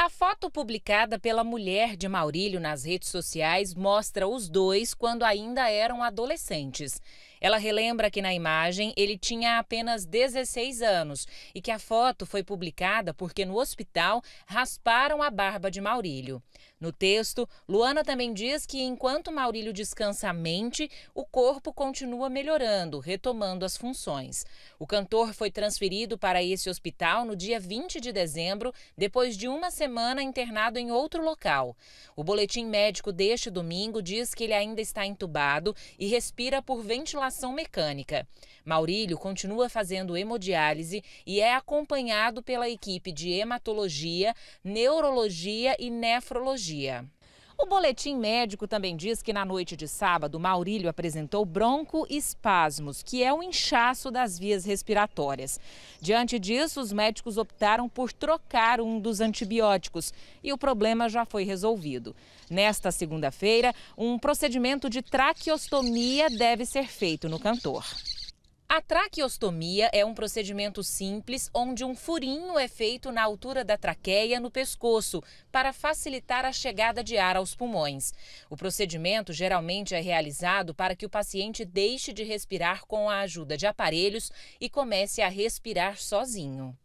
A foto publicada pela mulher de Maurílio nas redes sociais mostra os dois quando ainda eram adolescentes. Ela relembra que na imagem ele tinha apenas 16 anos e que a foto foi publicada porque no hospital rasparam a barba de Maurílio. No texto, Luana também diz que enquanto Maurílio descansa a mente, o corpo continua melhorando, retomando as funções. O cantor foi transferido para esse hospital no dia 20 de dezembro, depois de uma semana internado em outro local. O boletim médico deste domingo diz que ele ainda está entubado e respira por ventilação mecânica. Maurílio continua fazendo hemodiálise e é acompanhado pela equipe de hematologia, neurologia e nefrologia. O boletim médico também diz que na noite de sábado, Maurílio apresentou broncoespasmos, que é um inchaço das vias respiratórias. Diante disso, os médicos optaram por trocar um dos antibióticos e o problema já foi resolvido. Nesta segunda-feira, um procedimento de traqueostomia deve ser feito no cantor. A traqueostomia é um procedimento simples onde um furinho é feito na altura da traqueia no pescoço para facilitar a chegada de ar aos pulmões. O procedimento geralmente é realizado para que o paciente deixe de respirar com a ajuda de aparelhos e comece a respirar sozinho.